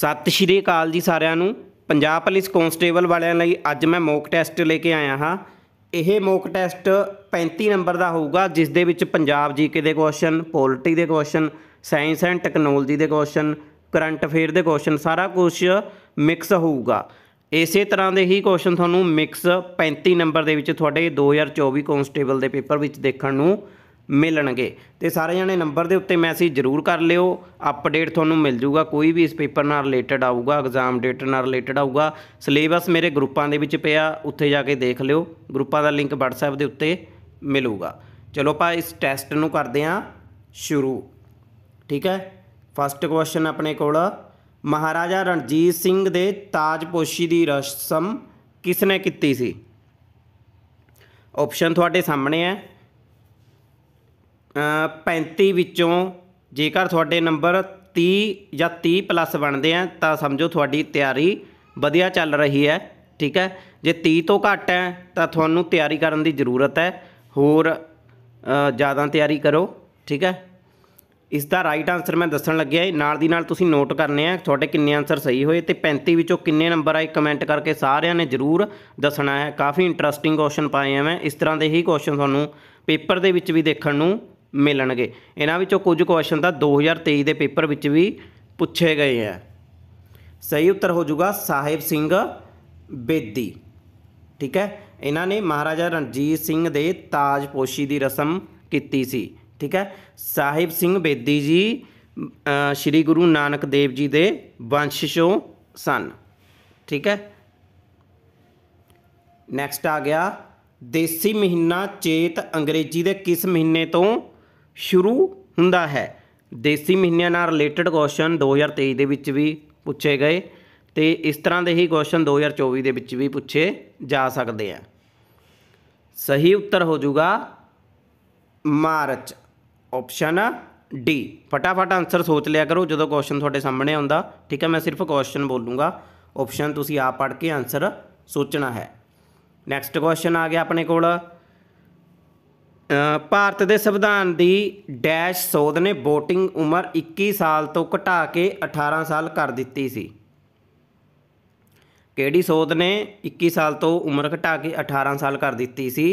ਸਤਿ ਸ਼੍ਰੀ ਅਕਾਲ ਜੀ ਸਾਰਿਆਂ ਨੂੰ ਪੰਜਾਬ ਪੁਲਿਸ ਕਾਂਸਟੇਬਲ ਵਾਲਿਆਂ ਲਈ ਅੱਜ ਮੈਂ ਮੌਕ ਟੈਸਟ ਲੈ ਕੇ ਆਇਆ ਹਾਂ ਇਹ ਮੌਕ ਟੈਸਟ 35 ਨੰਬਰ ਦਾ ਹੋਊਗਾ ਜਿਸ ਦੇ ਵਿੱਚ ਪੰਜਾਬ ਜੀਕੇ ਦੇ ਕੁਐਸਚਨ ਪੋਲਿਟੀ ਦੇ ਕੁਐਸਚਨ ਸਾਇੰਸ ਐਂਡ ਟੈਕਨੋਲੋਜੀ ਦੇ ਕੁਐਸਚਨ ਕਰੰਟ ਅਫੇਅਰ ਦੇ ਕੁਐਸਚਨ ਸਾਰਾ ਕੁਝ ਮਿਕਸ ਹੋਊਗਾ ਇਸੇ ਤਰ੍ਹਾਂ ਦੇ ਹੀ ਕੁਐਸਚਨ ਤੁਹਾਨੂੰ ਮਿਕਸ 35 ਨੰਬਰ ਦੇ ਵਿੱਚ ਤੁਹਾਡੇ 2024 ਕਾਂਸਟੇਬਲ ਦੇ ਪੇਪਰ ਵਿੱਚ ਦੇਖਣ ਨੂੰ ਮਿਲਣਗੇ ਤੇ ਸਾਰੇ ਜਣੇ ਨੰਬਰ ਦੇ ਉੱਤੇ ਮੈਸੇਜ ਜ਼ਰੂਰ ਕਰ ਲਿਓ ਅਪਡੇਟ ਤੁਹਾਨੂੰ ਮਿਲ ਜੂਗਾ ਕੋਈ ਵੀ ਇਸ ਪੇਪਰ ਨਾਲ ਰਿਲੇਟਡ ਆਊਗਾ ਐਗਜ਼ਾਮ ਡੇਟ ਨਾਲ ਰਿਲੇਟਡ ਆਊਗਾ ਸਿਲੇਬਸ ਮੇਰੇ ਗਰੁੱਪਾਂ ਦੇ ਵਿੱਚ ਪਿਆ ਉੱਥੇ ਜਾ ਕੇ ਦੇਖ ਲਿਓ ਗਰੁੱਪਾਂ ਦਾ ਲਿੰਕ WhatsApp ਦੇ ਉੱਤੇ ਮਿਲੂਗਾ ਚਲੋ ਆਪਾਂ ਇਸ ਟੈਸਟ ਨੂੰ ਕਰਦੇ ਹਾਂ ਸ਼ੁਰੂ ਠੀਕ ਹੈ ਫਸਟ ਕੁਐਸਚਨ ਆਪਣੇ ਕੋਲ ਮਹਾਰਾਜਾ ਰਣਜੀਤ ਸਿੰਘ ਦੇ ਤਾਜਪੋਸ਼ੀ ਦੀ ਰਸਮ ਕਿਸ ਨੇ ਕੀਤੀ ਸੀ ਆਪਸ਼ਨ ਤੁਹਾਡੇ ਸਾਹਮਣੇ ਹੈ 35 ਵਿੱਚੋਂ ਜੇਕਰ ਤੁਹਾਡੇ ਨੰਬਰ 30 ਜਾਂ 30 ਪਲੱਸ ਬਣਦੇ ਆ ਤਾਂ ਸਮਝੋ ਤੁਹਾਡੀ ਤਿਆਰੀ ਵਧੀਆ ਚੱਲ ਰਹੀ ਹੈ ਠੀਕ ਹੈ ਜੇ 30 ਤੋਂ ਘੱਟ ਹੈ ਤਾਂ ਤੁਹਾਨੂੰ ਤਿਆਰੀ ਕਰਨ ਦੀ ਜ਼ਰੂਰਤ ਹੈ ਹੋਰ ਜ਼ਿਆਦਾ ਤਿਆਰੀ ਕਰੋ ਠੀਕ ਹੈ ਇਸ ਦਾ ਰਾਈਟ ਆਨਸਰ ਮੈਂ ਦੱਸਣ ਲੱਗਿਆ ਹੈ ਨਾਲ ਦੀ ਨਾਲ ਤੁਸੀਂ ਨੋਟ ਕਰਨੇ ਆ ਤੁਹਾਡੇ ਕਿੰਨੇ ਆਨਸਰ ਸਹੀ ਹੋਏ ਤੇ 35 ਵਿੱਚੋਂ ਕਿੰਨੇ ਨੰਬਰ ਆਏ ਕਮੈਂਟ ਕਰਕੇ ਸਾਰਿਆਂ ਨੇ ਜ਼ਰੂਰ ਦੱਸਣਾ ਹੈ ਕਾਫੀ ਇੰਟਰਸਟਿੰਗ ਕੁਐਸਚਨ ਪਾਏ ਆ ਮੈਂ ਇਸ ਤਰ੍ਹਾਂ ਦੇ ਹੀ ਕੁਐਸਚਨ ਤੁਹਾਨੂੰ ਪੇਪਰ ਦੇ ਵਿੱਚ ਵੀ ਦੇਖਣ ਨੂੰ ਮਿਲਣਗੇ ਇਹਨਾਂ ਵਿੱਚੋਂ ਕੁਝ ਕੁਐਸਚਨ ਤਾਂ 2023 ਦੇ ਪੇਪਰ ਵਿੱਚ ਵੀ ਪੁੱਛੇ ਗਏ ਆ ਸਹੀ ਉੱਤਰ ਹੋ ਜਾਊਗਾ ਸਾਹਿਬ ਸਿੰਘ ਬੇਦੀ ਠੀਕ ਹੈ ਇਹਨਾਂ ਨੇ ਮਹਾਰਾਜਾ ਰਣਜੀਤ ਸਿੰਘ ਦੇ ਤਾਜਪੋਸ਼ੀ ਦੀ ਰਸਮ ਕੀਤੀ ਸੀ ਠੀਕ ਹੈ ਸਾਹਿਬ ਸਿੰਘ ਬੇਦੀ ਜੀ ਸ਼੍ਰੀ ਗੁਰੂ ਨਾਨਕ ਦੇਵ ਜੀ ਦੇ ਵੰਸ਼ ਸਨ ਠੀਕ ਹੈ ਨੈਕਸਟ ਆ ਗਿਆ ਦੇਸੀ ਮਹੀਨਾ ਚੇਤ ਅੰਗਰੇਜ਼ੀ ਦੇ ਕਿਸ ਮਹੀਨੇ ਤੋਂ ਸ਼ੁਰੂ ਹੁੰਦਾ ਹੈ ਦੇਸੀ ਮਹੀਨਿਆਂ ਨਾਲ ਰਿਲੇਟਡ ਕੁਐਸਚਨ 2023 ਦੇ ਵਿੱਚ ਵੀ ਪੁੱਛੇ ਗਏ ਤੇ ਇਸ ਤਰ੍ਹਾਂ ਦੇ ਹੀ ਕੁਐਸਚਨ 2024 ਦੇ ਵਿੱਚ ਵੀ ਪੁੱਛੇ ਜਾ ਸਕਦੇ ਆ ਸਹੀ ਉੱਤਰ ਹੋ ਜਾਊਗਾ ਮਾਰਚ ਆਪਸ਼ਨ ਡੀ ਫਟਾਫਟ ਆਨਸਰ ਸੋਚ ਲਿਆ ਕਰੋ ਜਦੋਂ ਕੁਐਸਚਨ ਤੁਹਾਡੇ ਸਾਹਮਣੇ ਆਉਂਦਾ ਠੀਕ ਹੈ ਮੈਂ ਸਿਰਫ ਕੁਐਸਚਨ ਬੋਲੂੰਗਾ ਆਪਸ਼ਨ ਤੁਸੀਂ ਆਪ ਪੜ੍ਹ ਕੇ ਆਨਸਰ ਸੋਚਣਾ ਹੈ ਨੈਕਸਟ ਕੁਐਸਚਨ ਆ ਗਿਆ ਆਪਣੇ ਕੋਲ ਭਾਰਤ ਦੇ ਸੰਵਿਧਾਨ ਦੀ ਡੈਸ਼ ਸੋਧ ਨੇ VOTING ਉਮਰ 21 ਸਾਲ ਤੋਂ ਘਟਾ ਕੇ 18 ਸਾਲ ਕਰ ਦਿੱਤੀ ਸੀ ਕਿਹੜੀ ਸੋਧ ਨੇ 21 ਸਾਲ ਤੋਂ ਉਮਰ ਘਟਾ ਕੇ 18 ਸਾਲ ਕਰ ਦਿੱਤੀ ਸੀ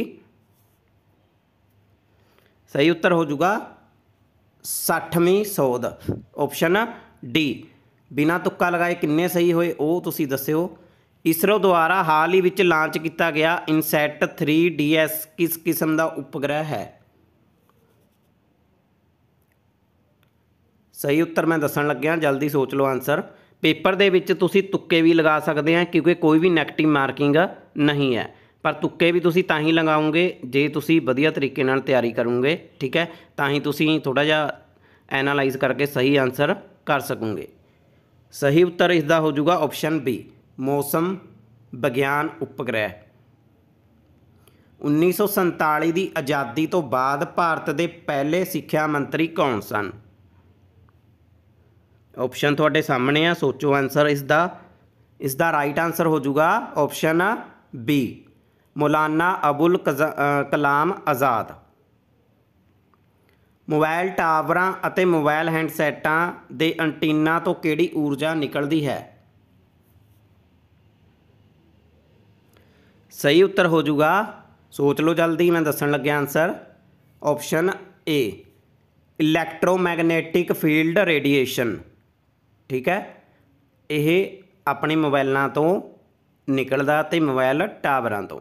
ਸਹੀ ਉੱਤਰ ਹੋ ਜਾਊਗਾ 60ਵੀਂ ਸੋਧ ਆਪਸ਼ਨ ਡੀ ਬਿਨਾ ਤੁੱਕਾ ਲਗਾਏ ਕਿੰਨੇ ਸਹੀ ਹੋਏ ਉਹ ਤੁਸੀਂ ਦੱਸਿਓ ਇਸਰੋ ਦੁਆਰਾ ਹਾਲ ਹੀ ਵਿੱਚ ਲਾਂਚ ਕੀਤਾ ਗਿਆ ਇਨਸੈਟ 3DS ਕਿਸ ਕਿਸਮ ਦਾ ਉਪਗ੍ਰਹਿ ਹੈ ਸਹੀ ਉੱਤਰ ਮੈਂ ਦੱਸਣ ਲੱਗਿਆ ਜਲਦੀ ਸੋਚ ਲਓ ਆਨਸਰ ਪੇਪਰ ਦੇ ਵਿੱਚ ਤੁਸੀਂ ਤੁੱਕੇ ਵੀ ਲਗਾ ਸਕਦੇ ਆ ਕਿਉਂਕਿ ਕੋਈ ਵੀ ਨੈਗੇਟਿਵ ਮਾਰਕਿੰਗ ਨਹੀਂ ਹੈ ਪਰ ਤੁੱਕੇ ਵੀ ਤੁਸੀਂ ਤਾਂ ਹੀ ਲਗਾਉਂਗੇ ਜੇ ਤੁਸੀਂ ਵਧੀਆ ਤਰੀਕੇ ਨਾਲ ਤਿਆਰੀ ਕਰੋਗੇ ਠੀਕ ਹੈ ਤਾਂ ਹੀ ਤੁਸੀਂ ਥੋੜਾ ਜਿਹਾ ਐਨਾਲਾਈਜ਼ ਕਰਕੇ ਸਹੀ ਆਨਸਰ ਕਰ ਸਕੋਗੇ ਸਹੀ ਉੱਤਰ ਇਸ ਦਾ ਹੋ ਜਾਊਗਾ ਆਪਸ਼ਨ ਬੀ ਮੌਸਮ ਵਿਗਿਆਨ ਉਪਗ੍ਰਹਿ 1947 ਦੀ ਆਜ਼ਾਦੀ ਤੋਂ ਬਾਅਦ ਭਾਰਤ ਦੇ ਪਹਿਲੇ ਸਿੱਖਿਆ ਮੰਤਰੀ ਕੌਣ ਸਨ ਆਪਸ਼ਨ ਤੁਹਾਡੇ ਸਾਹਮਣੇ ਆ ਸੋਚੋ ਆਨਸਰ ਇਸ ਦਾ ਇਸ ਦਾ ਰਾਈਟ ਆਨਸਰ ਹੋ ਜਾਊਗਾ option B Maulana Abul Kalam Azad mobile ਟਾਵਰਾਂ ਅਤੇ ਮੋਬਾਈਲ ਹੈਂਡਸੈਟਾਂ ਦੇ ਐਂਟੀਨਾ ਤੋਂ ਕਿਹੜੀ ਊਰਜਾ ਨਿਕਲਦੀ ਹੈ ਸਹੀ ਉੱਤਰ ਹੋ ਜਾਊਗਾ ਸੋਚ ਲਓ ਜਲਦੀ ਮੈਂ ਦੱਸਣ ਲੱਗਿਆ answer option A electromagnetic field radiation ਠੀਕ ਹੈ ਇਹ ਆਪਣੇ ਮੋਬਾਈਲਾਂ ਤੋਂ ਨਿਕਲਦਾ ਤੇ ਮੋਬਾਈਲ ਟਾਵਰਾਂ ਤੋਂ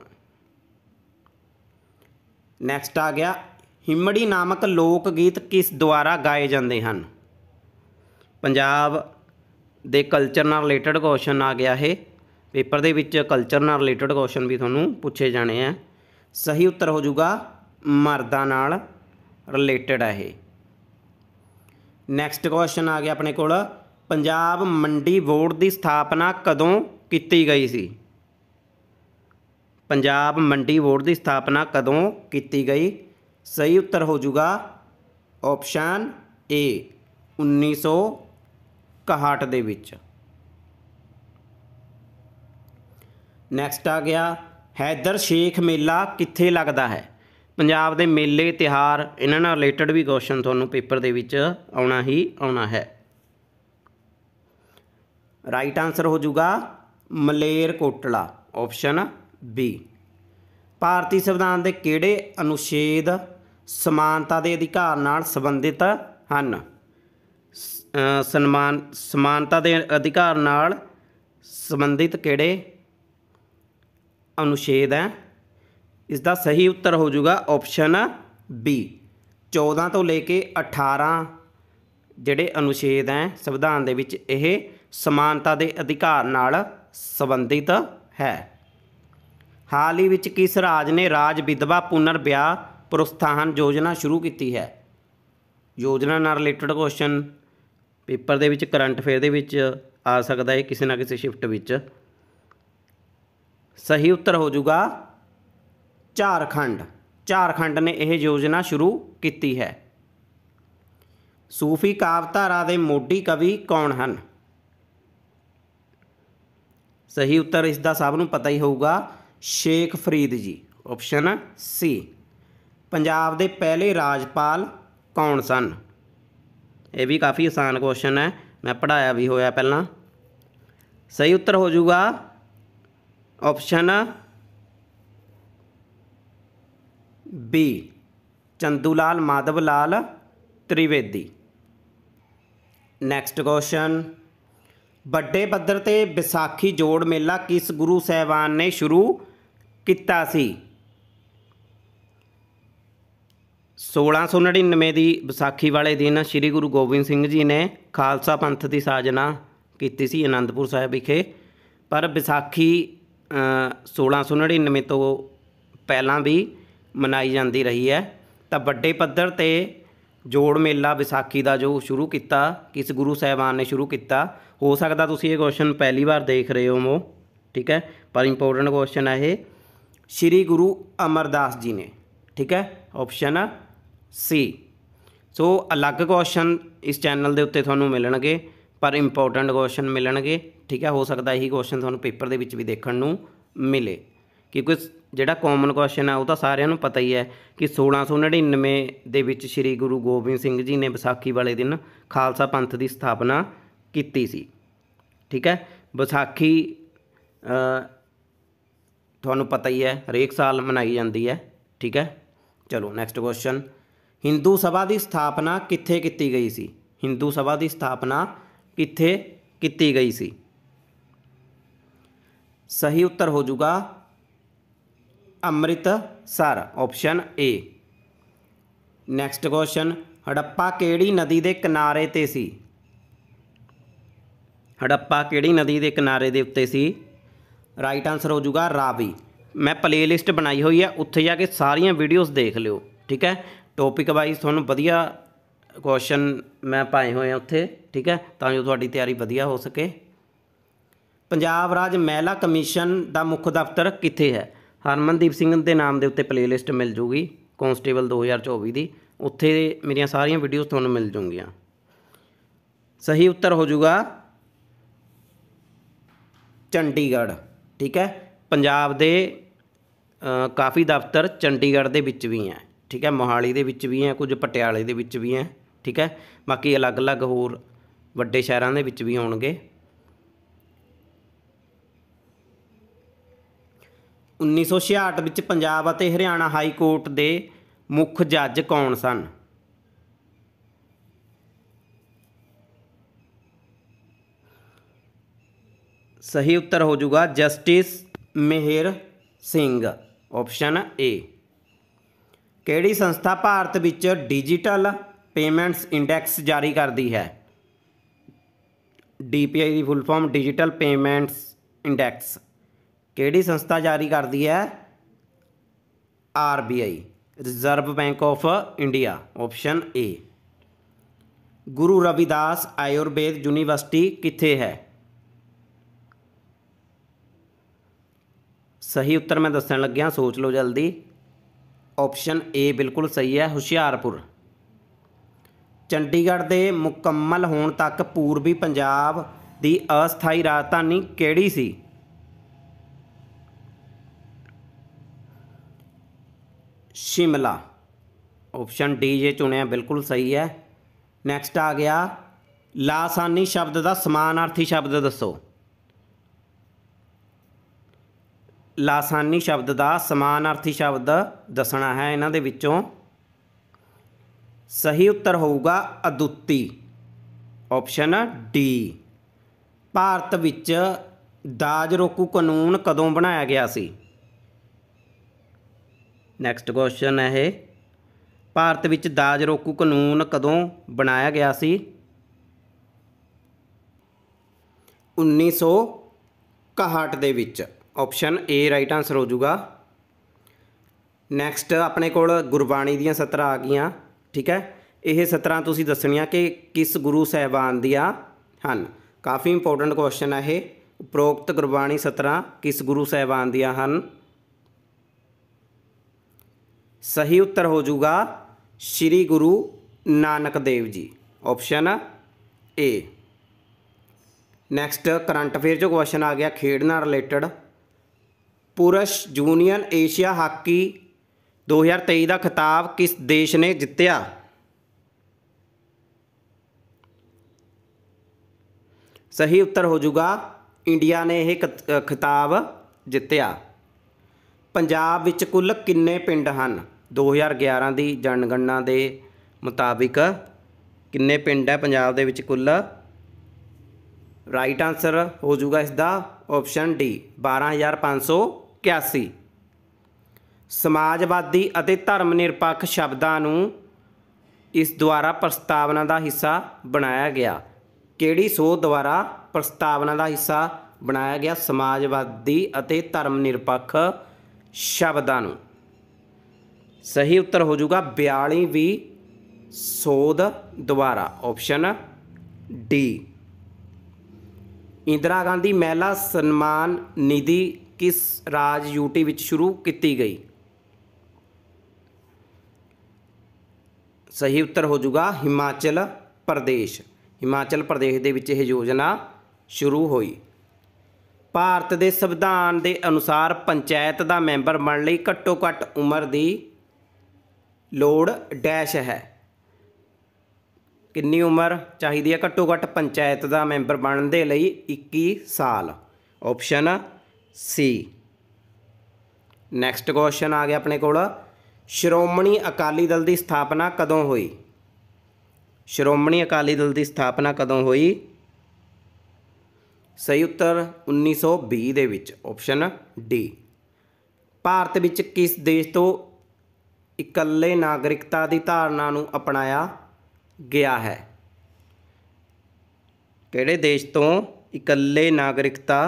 ਨੈਕਸਟ ਆ ਗਿਆ ਹਿੰਮੜੀ ਨਾਮਕ ਲੋਕ ਗੀਤ ਕਿਸ ਦੁਆਰਾ ਗਾਏ ਜਾਂਦੇ ਹਨ ਪੰਜਾਬ ਦੇ ਕਲਚਰ ਨਾਲ ਰਿਲੇਟਡ ਕੁਐਸਚਨ ਆ ਗਿਆ ਇਹ ਪੇਪਰ ਦੇ ਵਿੱਚ ਕਲਚਰ ਨਾਲ ਰਿਲੇਟਡ ਕੁਐਸਚਨ ਵੀ ਤੁਹਾਨੂੰ ਪੁੱਛੇ ਜਾਣੇ ਆ ਸਹੀ ਉੱਤਰ ਹੋ ਜਾਊਗਾ ਮਰਦਾਂ ਨਾਲ ਰਿਲੇਟਡ ਆ ਇਹ ਨੈਕਸਟ ਕੁਐਸਚਨ ਆ ਗਿਆ ਆਪਣੇ ਕੋਲ ਪੰਜਾਬ ਮੰਡੀ ਬੋਰਡ ਦੀ ਸਥਾਪਨਾ ਕਦੋਂ ਕੀਤੀ ਗਈ ਸੀ ਪੰਜਾਬ ਮੰਡੀ ਬੋਰਡ ਦੀ ਸਥਾਪਨਾ ਕਦੋਂ ਕੀਤੀ ਗਈ ਸਹੀ ਉੱਤਰ ਹੋ ਜਾਊਗਾ ਆਪਸ਼ਨ ਏ 1961 ਦੇ ਵਿੱਚ ਨੈਕਸਟ ਆ ਗਿਆ ਹੈਦਰ ਸ਼ੇਖ ਮੇਲਾ ਕਿੱਥੇ ਲੱਗਦਾ ਹੈ ਪੰਜਾਬ ਦੇ ਮੇਲੇ ਤਿਹਾਰ ਇਹਨਾਂ ਨਾਲ ਰਿਲੇਟਡ ਵੀ ਕੁਐਸਚਨ ਤੁਹਾਨੂੰ ਪੇਪਰ ਦੇ ਵਿੱਚ ਆਉਣਾ ਹੀ ਆਉਣਾ ਹੈ ਰਾਈਟ ਆਨਸਰ ਹੋ ਜਾਊਗਾ ਮਲੇਰ ਕੋਟਲਾ ਆਪਸ਼ਨ ਬੀ ਭਾਰਤੀ ਸੰਵਿਧਾਨ ਦੇ ਕਿਹੜੇ ਅਨੁਛੇਦ ਸਮਾਨਤਾ ਦੇ ਅਧਿਕਾਰ ਨਾਲ ਸੰਬੰਧਿਤ ਹਨ ਸਨਮਾਨ ਸਮਾਨਤਾ ਦੇ ਅਧਿਕਾਰ ਨਾਲ ਸੰਬੰਧਿਤ ਕਿਹੜੇ ਅਨੁਛੇਦ ਹੈ ਇਸ ਦਾ ਸਹੀ ਉੱਤਰ ਹੋ ਜਾਊਗਾ ਆਪਸ਼ਨ ਬੀ 14 ਤੋਂ ਲੈ ਕੇ 18 ਜਿਹੜੇ ਅਨੁਛੇਦ ਹੈ ਸੰਵਿਧਾਨ ਦੇ ਵਿੱਚ ਇਹ ਸਮਾਨਤਾ ਦੇ ਅਧਿਕਾਰ ਨਾਲ ਸੰਬੰਧਿਤ ਹੈ ਹਾਲ ਹੀ ਵਿੱਚ ਕਿਸ ਰਾਜ ਨੇ ਰਾਜ ਵਿਧਵਾ ਪੁਨਰ ਵਿਆਹ ਪ੍ਰੋਤਸਾਹਨ ਯੋਜਨਾ ਸ਼ੁਰੂ ਕੀਤੀ ਹੈ ਯੋਜਨਾ ਨਾਲ ਰਿਲੇਟਡ ਕੁਐਸਚਨ ਪੇਪਰ ਦੇ ਵਿੱਚ ਕਰੰਟ ਅਫੇਅਰ ਦੇ ਵਿੱਚ ਆ ਸਕਦਾ ਹੈ ਕਿਸੇ ਨਾ ਕਿਸੇ ਸ਼ਿਫਟ ਵਿੱਚ ਸਹੀ ਉੱਤਰ ਹੋ ਜਾਊਗਾ ਝਾਰਖੰਡ ਝਾਰਖੰਡ ਨੇ ਇਹ ਯੋਜਨਾ ਸ਼ੁਰੂ ਕੀਤੀ ਹੈ ਸੂਫੀ ਕਾਵਤਾਰਾ ਦੇ ਮੋਢੀ ਕਵੀ ਕੌਣ ਹਨ ਸਹੀ ਉੱਤਰ ਇਸ ਦਾ ਸਭ ਨੂੰ ਪਤਾ ਹੀ ਹੋਊਗਾ ਸ਼ੇਖ ਫਰੀਦ ਜੀ ਆਪਸ਼ਨ ਸੀ ਪੰਜਾਬ ਦੇ ਪਹਿਲੇ ਰਾਜਪਾਲ ਕੌਣ ਸਨ ਇਹ ਵੀ ਕਾਫੀ ਆਸਾਨ ਕੁਐਸਚਨ ਹੈ ਮੈਂ ਪੜਾਇਆ ਵੀ ਹੋਇਆ ਪਹਿਲਾਂ ਸਹੀ ਉੱਤਰ ਹੋ ਜਾਊਗਾ option B Chandu Lal Madhav Lal Trivedi next question ਵੱਡੇ ਪੱਧਰ ਤੇ ਵਿਸਾਖੀ ਜੋੜ ਮੇਲਾ ਕਿਸ ਗੁਰੂ ਸਹਿਬਾਨ ਨੇ ਸ਼ੁਰੂ ਕੀਤਾ ਸੀ 1699 ਦੀ ਵਿਸਾਖੀ ਵਾਲੇ ਦਿਨ ਸ੍ਰੀ ਗੁਰੂ ਗੋਬਿੰਦ ਸਿੰਘ ਜੀ ਨੇ ਖਾਲਸਾ ਪੰਥ ਦੀ ਸਾਜਨਾ ਕੀਤੀ ਸੀ ਅਨੰਦਪੁਰ ਸਾਹਿਬ ਵਿਖੇ ਪਰ ਵਿਸਾਖੀ 1699 ਤੋਂ ਪਹਿਲਾਂ ਵੀ ਮਨਾਈ ਜਾਂਦੀ ਰਹੀ ਹੈ ਤਾਂ ਵੱਡੇ ਪੱਧਰ ਤੇ ਜੋੜ ਮੇਲਾ ਵਿਸਾਖੀ ਦਾ ਜੋ ਸ਼ੁਰੂ ਕੀਤਾ ਕਿਸ ਗੁਰੂ ਸਾਹਿਬਾਨ ਨੇ ਸ਼ੁਰੂ ਕੀਤਾ ਹੋ ਸਕਦਾ ਤੁਸੀਂ ਇਹ ਕੁਐਸਚਨ ਪਹਿਲੀ ਵਾਰ ਦੇਖ ਰਹੇ ਹੋ ਮੋ ਠੀਕ ਹੈ ਪਰ ਇੰਪੋਰਟੈਂਟ ਕੁਐਸਚਨ ਹੈ ਇਹ ਸ੍ਰੀ ਗੁਰੂ ਅਮਰਦਾਸ ਜੀ ਨੇ ਠੀਕ ਹੈ ਆਪਸ਼ਨ ਸੀ ਸੋ ਅਲੱਗ ਕੁਐਸਚਨ ਇਸ ਚੈਨਲ ਦੇ ਉੱਤੇ ਤੁਹਾਨੂੰ ਮਿਲਣਗੇ ਪਰ ਇੰਪੋਰਟੈਂਟ ਕੁਐਸਚਨ ਮਿਲਣਗੇ ਠੀਕ ਹੈ ਹੋ ਸਕਦਾ ਇਹੀ ਕੁਐਸਚਨ ਤੁਹਾਨੂੰ ਪੇਪਰ ਦੇ ਵਿੱਚ ਵੀ ਦੇਖਣ ਨੂੰ ਮਿਲੇ ਕਿ ਜਿਹੜਾ ਕਾਮਨ ਕੁਐਸਚਨ ਹੈ ਉਹ ਤਾਂ ਸਾਰਿਆਂ ਨੂੰ ਪਤਾ ਹੀ ਹੈ ਕਿ 1699 ਦੇ ਵਿੱਚ ਸ੍ਰੀ ਗੁਰੂ ਗੋਬਿੰਦ ਸਿੰਘ ਜੀ ਨੇ ਵਿਸਾਖੀ ਵਾਲੇ ਦਿਨ ਖਾਲਸਾ ਪੰਥ ਦੀ ਸਥਾਪਨਾ ਕੀਤੀ ਸੀ ਠੀਕ ਹੈ ਵਿਸਾਖੀ ਤੁਹਾਨੂੰ ਪਤਾ ਹੀ ਹੈ ਹਰੇਕ ਸਾਲ ਮਨਾਈ ਜਾਂਦੀ ਹੈ ਠੀਕ ਹੈ ਚਲੋ ਨੈਕਸਟ ਕੁਐਸਚਨ ਹਿੰਦੂ ਸਭਾ ਦੀ ਸਥਾਪਨਾ ਕਿੱਥੇ ਕੀਤੀ ਗਈ ਸੀ ਹਿੰਦੂ ਸਭਾ ਦੀ ਸਥਾਪਨਾ ਕਿੱਥੇ ਕੀਤੀ ਗਈ ਸੀ ਸਹੀ ਉੱਤਰ ਹੋ ਜਾਊਗਾ Amritsar option A next question Harappa ਕਿਹੜੀ ਨਦੀ ਦੇ ਕਿਨਾਰੇ ਤੇ ਸੀ ਹੜੱਪਾ ਕਿਹੜੀ ਨਦੀ ਦੇ ਕਿਨਾਰੇ ਦੇ ਉੱਤੇ ਸੀ ਰਾਈਟ ਆਨਸਰ ਹੋ ਜਾਊਗਾ ਰਾਵੀ ਮੈਂ ਪਲੇਲਿਸਟ ਬਣਾਈ ਹੋਈ ਹੈ ਉੱਥੇ ਜਾ ਕੇ ਸਾਰੀਆਂ ਵੀਡੀਓਜ਼ ਦੇਖ ਲਿਓ ਠੀਕ ਹੈ ਟੌਪਿਕ ਵਾਈਜ਼ ਤੁਹਾਨੂੰ ਵਧੀਆ ਕੁਐਸਚਨ ਮੈਂ ਪਾਏ ਹੋਏ ਆ ਉੱਥੇ ਠੀਕ ਹੈ ਤਾਂ ਜੋ ਤੁਹਾਡੀ ਤਿਆਰੀ ਵਧੀਆ ਹੋ ਸਕੇ ਪੰਜਾਬ ਰਾਜ ਮਹਿਲਾ ਕਮਿਸ਼ਨ ਦਾ ਮੁੱਖ ਦਫ਼ਤਰ ਕਿੱਥੇ ਹੈ ਹਰਮਨਦੀਪ ਸਿੰਘ ਦੇ ਨਾਮ ਦੇ ਉੱਤੇ ਪਲੇਲਿਸਟ ਮਿਲ ਜੂਗੀ ਕਨਸਟੇਬਲ 2024 ਦੀ ਉੱਥੇ ਮੇਰੀਆਂ ਸਾਰੀਆਂ ਵੀਡੀਓਜ਼ ਤੁਹਾਨੂੰ ਮਿਲ ਜੂਗੀਆਂ ਸਹੀ ਉੱਤਰ ਹੋ ਜਾਊਗਾ ਚੰਡੀਗੜ੍ਹ ਠੀਕ ਹੈ ਪੰਜਾਬ ਦੇ ਕਾਫੀ ਦਫ਼ਤਰ ਚੰਡੀਗੜ੍ਹ ਦੇ ਵਿੱਚ ਵੀ ਹੈ ਠੀਕ ਹੈ ਮੋਹਾਲੀ ਦੇ ਵਿੱਚ ਵੀ ਹੈ ਕੁਝ ਪਟਿਆਲੇ ਦੇ ਵਿੱਚ ਵੀ ਹੈ ਠੀਕ ਹੈ ਬਾਕੀ ਅਲੱਗ-ਅਲੱਗ ਹੋਰ ਵੱਡੇ ਸ਼ਹਿਰਾਂ ਦੇ ਵਿੱਚ ਵੀ ਹੋਣਗੇ 1966 ਵਿੱਚ ਪੰਜਾਬ ਅਤੇ ਹਰਿਆਣਾ ਹਾਈ ਕੋਰਟ ਦੇ ਮੁੱਖ ਜੱਜ ਕੌਣ ਸਨ ਸਹੀ ਉੱਤਰ ਹੋ ਜਾਊਗਾ ਜਸਟਿਸ ਮਿਹਰ ਸਿੰਘ ਆਪਸ਼ਨ ਏ ਕਿਹੜੀ ਸੰਸਥਾ ਭਾਰਤ ਵਿੱਚ ਡਿਜੀਟਲ ਪੇਮੈਂਟਸ ਇੰਡੈਕਸ ਜਾਰੀ ਕਰਦੀ ਹੈ ਡੀਪੀਆਈ ਦੀ full form digital payments index ਕਿਹੜੀ ਸੰਸਥਾ ਜਾਰੀ ਕਰਦੀ ਹੈ RBI Reserve Bank of India option A Guru Ravidas Ayurved university ਕਿੱਥੇ ਹੈ ਸਹੀ ਉੱਤਰ ਮੈਂ ਦੱਸਣ ਲੱਗਿਆ ਸੋਚ ਲਓ ਜਲਦੀ ਆਪਸ਼ਨ ਏ ਬਿਲਕੁਲ ਸਹੀ ਹੈ ਹੁਸ਼ਿਆਰਪੁਰ ਚੰਡੀਗੜ੍ਹ ਦੇ ਮੁਕੰਮਲ ਹੋਣ ਤੱਕ ਪੂਰਬੀ ਪੰਜਾਬ ਦੀ ਅਸਥਾਈ ਰਾਜਧਾਨੀ ਕਿਹੜੀ ਸੀ ਸ਼ਿਮਲਾ ਆਪਸ਼ਨ ਡੀ ਜੇ ਚੁਣਿਆ ਬਿਲਕੁਲ ਸਹੀ ਹੈ ਨੈਕਸਟ ਆ ਗਿਆ ਲਾਸਾਨੀ ਸ਼ਬਦ ਦਾ ਸਮਾਨਾਰਥੀ ਸ਼ਬਦ ਦੱਸੋ ਲਾਸਾਨੀ ਸ਼ਬਦ ਦਾ ਸਮਾਨਾਰਥੀ ਸ਼ਬਦ ਦੱਸਣਾ ਹੈ ਇਹਨਾਂ ਦੇ ਵਿੱਚੋਂ ਸਹੀ ਉੱਤਰ ਹੋਊਗਾ ਅਦੁੱਤੀ ਆਪਸ਼ਨ ਡੀ ਭਾਰਤ ਵਿੱਚ ਦਾਜ ਰੋਕੂ ਕਾਨੂੰਨ ਕਦੋਂ ਬਣਾਇਆ ਗਿਆ ਸੀ ਨੈਕਸਟ ਕੁਐਸਚਨ ਹੈ ਇਹ ਭਾਰਤ ਵਿੱਚ ਦਾਜ ਰੋਕੂ ਕਾਨੂੰਨ ਕਦੋਂ ਬਣਾਇਆ ਗਿਆ ਸੀ 1961 ਦੇ ਵਿੱਚ ਆਪਸ਼ਨ A ਰਾਈਟ ਆਨਸਰ ਹੋ ਜਾਊਗਾ ਨੈਕਸਟ ਆਪਣੇ ਕੋਲ ਗੁਰਬਾਣੀ ਦੀਆਂ 17 ਆ ਗਈਆਂ ਠੀਕ ਹੈ ਇਹ 17 ਤੁਸੀਂ ਦੱਸਣੀਆਂ ਕਿ ਕਿਸ ਗੁਰੂ ਸਹਿਬਾਨ ਦੀਆਂ ਹਨ ਕਾਫੀ ਇੰਪੋਰਟੈਂਟ ਕੁਐਸਚਨ ਹੈ ਇਹ ਉਪਰੋਕਤ ਗੁਰਬਾਣੀ 17 ਕਿਸ ਗੁਰੂ ਸਹਿਬਾਨ ਦੀਆਂ ਹਨ ਸਹੀ ਉੱਤਰ ਹੋ ਜਾਊਗਾ ਸ੍ਰੀ ਗੁਰੂ Nanak Dev ji option A next current affair ਜੋ ਕੁਐਸਚਨ ਆ ਗਿਆ ਖੇਡ ਨਾਲ ਰਿਲੇਟਡ ਪੁਰਸ਼ ਜੂਨੀਅਰ ਏਸ਼ੀਆ ਹਾਕੀ 2023 ਦਾ ਖਿਤਾਬ ਕਿਸ ਦੇਸ਼ ਨੇ ਜਿੱਤਿਆ ਸਹੀ ਉੱਤਰ ਹੋ ਜਾਊਗਾ ਇੰਡੀਆ ਨੇ ਇਹ ਖਿਤਾਬ ਜਿੱਤਿਆ ਪੰਜਾਬ ਵਿੱਚ ਕੁੱਲ ਕਿੰਨੇ ਪਿੰਡ ਹਨ 2011 ਦੀ ਜਨਗਣਨਾ ਦੇ ਮੁਤਾਬਿਕ ਕਿੰਨੇ ਪਿੰਡ ਹੈ ਪੰਜਾਬ ਦੇ ਵਿੱਚ ਕੁੱਲ ਰਾਈਟ ਆਨਸਰ ਹੋ ਜਾਊਗਾ ਇਸ ਦਾ ਆਪਸ਼ਨ ਡੀ 12581 ਸਮਾਜਵਾਦੀ ਅਤੇ ਧਰਮ ਨਿਰਪੱਖ ਸ਼ਬਦਾਂ ਨੂੰ ਇਸ ਦੁਆਰਾ ਪ੍ਰਸਤਾਵਨਾ ਦਾ ਹਿੱਸਾ ਬਣਾਇਆ ਗਿਆ ਕਿਹੜੀ ਸੋਧ ਦੁਆਰਾ ਪ੍ਰਸਤਾਵਨਾ ਦਾ ਹਿੱਸਾ ਬਣਾਇਆ ਗਿਆ ਸਮਾਜਵਾਦੀ ਅਤੇ ਧਰਮ ਨਿਰਪੱਖ ਸ਼ਬਦਾਂ ਨੂੰ ਸਹੀ ਉੱਤਰ ਹੋ ਜਾਊਗਾ 42 ਵੀ ਸੋਧ ਦੁਆਰਾ ਆਪਸ਼ਨ ਡੀ ਇੰਦਰਾ ਗਾਂਧੀ ਮਹਿਲਾ ਸਨਮਾਨ ਨਿਧੀ ਕਿਸ ਰਾਜ ਯੂਟੀ ਵਿੱਚ ਸ਼ੁਰੂ ਕੀਤੀ ਗਈ ਸਹੀ ਉੱਤਰ ਹੋ ਜਾਊਗਾ ਹਿਮਾਚਲ ਪ੍ਰਦੇਸ਼ ਹਿਮਾਚਲ ਪ੍ਰਦੇਸ਼ ਦੇ ਵਿੱਚ ਇਹ ਯੋਜਨਾ ਸ਼ੁਰੂ ਹੋਈ ਭਾਰਤ ਦੇ ਸੰਵਿਧਾਨ ਦੇ ਅਨੁਸਾਰ ਪੰਚਾਇਤ ਦਾ ਮੈਂਬਰ ਬਣਨ ਲਈ ਘੱਟੋ-ਘੱਟ ਉਮਰ ਦੀ ਲੋੜ ਡੈਸ਼ ਹੈ ਕਿੰਨੀ ਉਮਰ ਚਾਹੀਦੀ ਹੈ ਘੱਟੋ-ਘੱਟ ਪੰਚਾਇਤ ਦਾ ਮੈਂਬਰ ਬਣਨ ਦੇ ਲਈ 21 ਸਾਲ ਆਪਸ਼ਨ ਸੀ ਨੈਕਸਟ ਕੁਐਸਚਨ ਆ ਗਿਆ ਆਪਣੇ ਕੋਲ ਸ਼੍ਰੋਮਣੀ ਅਕਾਲੀ ਦਲ ਦੀ ਸਥਾਪਨਾ ਕਦੋਂ ਹੋਈ ਸ਼੍ਰੋਮਣੀ ਅਕਾਲੀ ਦਲ ਦੀ ਸਥਾਪਨਾ ਕਦੋਂ ਹੋਈ ਸਹੀ ਉੱਤਰ 1920 ਦੇ ਵਿੱਚ ਆਪਸ਼ਨ ਡੀ ਭਾਰਤ ਵਿੱਚ ਕਿਸ ਦੇਸ਼ ਤੋਂ ਇਕੱਲੇ ਨਾਗਰਿਕਤਾ ਦੀ ਧਾਰਨਾ ਨੂੰ ਅਪਣਾਇਆ ਗਿਆ ਹੈ ਕਿਹੜੇ ਦੇਸ਼ ਤੋਂ ਇਕੱਲੇ ਨਾਗਰਿਕਤਾ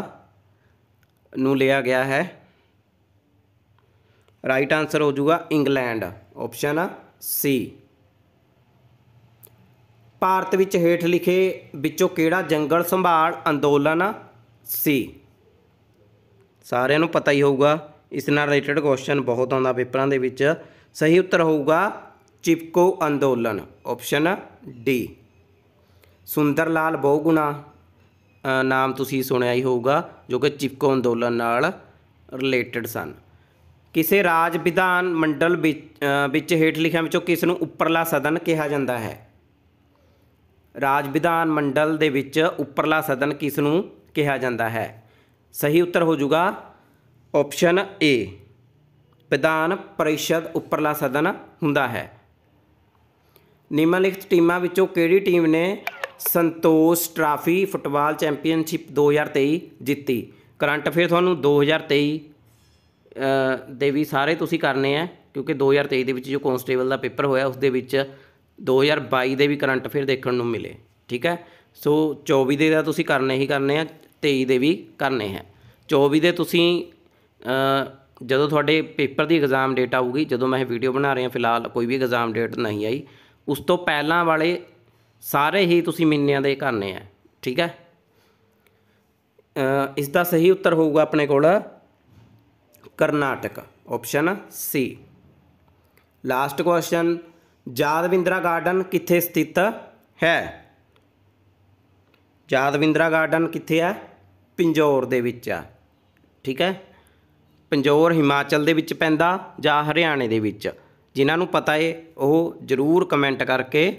ਨੂੰ ਲਿਆ ਗਿਆ ਹੈ ਰਾਈਟ ਆਨਸਰ ਹੋ ਜਾਊਗਾ ਇੰਗਲੈਂਡ ਆਪਸ਼ਨ ਸੀ ਭਾਰਤ ਵਿੱਚ ਹੇਠ ਲਿਖੇ ਵਿੱਚੋਂ ਕਿਹੜਾ ਜੰਗਲ ਸੰਭਾਲ ਅੰਦੋਲਨ ਸੀ ਸਾਰਿਆਂ ਨੂੰ ਪਤਾ ਹੀ ਹੋਊਗਾ ਇਸ ਨਾਲ ਰਿਲੇਟਡ ਕੁਐਸਚਨ ਬਹੁਤ ਆਉਂਦਾ ਪੇਪਰਾਂ ਦੇ ਵਿੱਚ ਸਹੀ ਉੱਤਰ ਹੋਊਗਾ ਚਿਪਕੋ ਅੰਦੋਲਨ ਆਪਸ਼ਨ ਡੀ ਸੁੰਦਰ ਲਾਲ ਬਹੁਗੁਣਾ ਨਾਮ ਤੁਸੀਂ ਸੁਣਿਆ ਹੀ ਹੋਊਗਾ ਜੋ ਕਿ ਚਿਪਕੋ ਅੰਦੋਲਨ ਨਾਲ ਰਿਲੇਟਡ ਸਨ ਕਿਸੇ ਰਾਜ ਵਿਧਾਨ ਮੰਡਲ ਵਿੱਚ ਹੇਠ ਲਿਖਿਆਂ ਵਿੱਚੋਂ ਕਿਸ ਨੂੰ ਉੱਪਰਲਾ ਸਦਨ ਕਿਹਾ ਜਾਂਦਾ ਹੈ ਰਾਜ ਵਿਧਾਨ ਮੰਡਲ ਦੇ ਵਿੱਚ ਉੱਪਰਲਾ ਸਦਨ ਕਿਸ ਨੂੰ ਕਿਹਾ ਜਾਂਦਾ ਹੈ ਸਹੀ ਉੱਤਰ ਹੋ ਜਾਊਗਾ ਆਪਸ਼ਨ ਏ ਵਿਧਾਨ ਪਰਿਸ਼ਦ ਉੱਪਰਲਾ ਸਦਨ ਹੁੰਦਾ ਹੈ ਨਿਮਨਲਿਖਤ ਟੀਮਾਂ ਵਿੱਚੋਂ ਕਿਹੜੀ ਟੀਮ ਨੇ ਸੰਤੋਸ਼ ਟਰਾਫੀ ਫੁੱਟਬਾਲ ਚੈਂਪੀਅਨਸ਼ਿਪ 2023 ਜਿੱਤੀ ਕਰੰਟ ਅਫੇਅਰ ਤੁਹਾਨੂੰ 2023 ਦੇ ਵੀ ਸਾਰੇ ਤੁਸੀਂ ਕਰਨੇ ਆ ਕਿਉਂਕਿ 2023 ਦੇ ਵਿੱਚ ਜੋ ਕਨਸਟੇਬਲ ਦਾ ਪੇਪਰ ਹੋਇਆ ਉਸ ਦੇ ਵਿੱਚ 2022 ਦੇ ਵੀ ਕਰੰਟ ਅਫੇਅਰ ਦੇਖਣ ਨੂੰ ਮਿਲੇ ਠੀਕ ਹੈ ਸੋ 24 ਦੇ ਦਾ ਤੁਸੀਂ ਕਰਨੇ ਹੀ ਕਰਨੇ ਆ 23 ਦੇ ਵੀ ਕਰਨੇ ਹੈ 24 ਦੇ ਤੁਸੀਂ ਜਦੋਂ ਤੁਹਾਡੇ ਪੇਪਰ ਦੀ ਐਗਜ਼ਾਮ ਡੇਟ ਆਊਗੀ ਜਦੋਂ ਮੈਂ ਇਹ ਵੀਡੀਓ ਬਣਾ ਰਿਹਾ ਫਿਲਹਾਲ ਕੋਈ ਵੀ ਐਗਜ਼ਾਮ ਡੇਟ ਨਹੀਂ ਆਈ ਉਸ ਤੋਂ ਪਹਿਲਾਂ ਵਾਲੇ ਸਾਰੇ ਹੀ ਤੁਸੀਂ ਮਹੀਨਿਆਂ ਦੇ ਕਰਨੇ ਆ ਠੀਕ ਹੈ ਇਸ ਦਾ ਸਹੀ ਉੱਤਰ ਹੋਊਗਾ ਆਪਣੇ ਕੋਲ Karnataka option C last question Yadavindra garden ਕਿੱਥੇ ਸਥਿਤ ਹੈ ਯਾਦਵਿੰਦਰਾ ਗਾਰਡਨ ਕਿੱਥੇ ਹੈ ਪਿੰਜੌਰ ਦੇ ਵਿੱਚ ਆ ਠੀਕ ਹੈ ਪਿੰਜੌਰ ਹਿਮਾਚਲ ਦੇ ਵਿੱਚ ਪੈਂਦਾ ਜਾਂ ਹਰਿਆਣੇ ਦੇ ਵਿੱਚ ਜਿਨ੍ਹਾਂ ਨੂੰ ਪਤਾ ਏ ਉਹ ਜ਼ਰੂਰ ਕਮੈਂਟ ਕਰਕੇ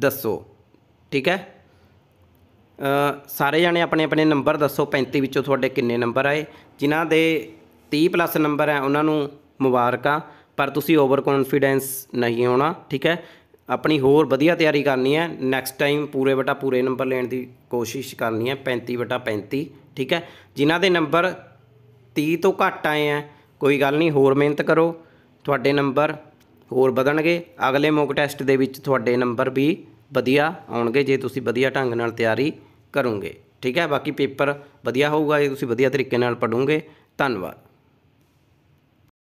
ਦੱਸੋ ਠੀਕ ਹੈ ਸਾਰੇ ਜਾਣੇ ਆਪਣੇ ਆਪਣੇ ਨੰਬਰ ਦੱਸੋ 35 ਵਿੱਚੋਂ ਤੁਹਾਡੇ ਕਿੰਨੇ ਨੰਬਰ ਆਏ ਜਿਨ੍ਹਾਂ ਦੇ 30 ਪਲੱਸ ਨੰਬਰ ਹੈ ਉਹਨਾਂ ਨੂੰ ਮੁਬਾਰਕਾਂ ਪਰ ਤੁਸੀਂ ਓਵਰ ਕੌਨਫੀਡੈਂਸ ਨਹੀਂ ਹੋਣਾ ਠੀਕ ਹੈ ਆਪਣੀ ਹੋਰ ਵਧੀਆ ਤਿਆਰੀ ਕਰਨੀ ਹੈ ਨੈਕਸਟ ਟਾਈਮ ਪੂਰੇ ਬਟਾ ਪੂਰੇ ਨੰਬਰ ਲੈਣ ਦੀ ਕੋਸ਼ਿਸ਼ ਕਰਨੀ ਹੈ 35 ਬਟਾ 35 ਠੀਕ ਹੈ ਜਿਨ੍ਹਾਂ ਦੇ ਨੰਬਰ 30 ਤੋਂ ਘੱਟ ਆਏ ਆ ਕੋਈ ਗੱਲ ਨਹੀਂ ਹੋਰ ਮਿਹਨਤ ਕਰੋ ਤੁਹਾਡੇ ਨੰਬਰ ਹੋਰ ਵਧਣਗੇ ਅਗਲੇ ਮੌਕ ਟੈਸਟ ਦੇ ਵਿੱਚ ਤੁਹਾਡੇ ਨੰਬਰ ਵੀ ਵਧੀਆ ਆਉਣਗੇ ਜੇ ਤੁਸੀਂ ਵਧੀਆ ਢੰਗ ਨਾਲ ਤਿਆਰੀ ਕਰੋਗੇ ਠੀਕ ਹੈ ਬਾਕੀ ਪੇਪਰ ਵਧੀਆ ਹੋਊਗਾ ਜੇ ਤੁਸੀਂ ਵਧੀਆ ਤਰੀਕੇ ਨਾਲ ਪੜੋਗੇ ਧੰਨਵਾਦ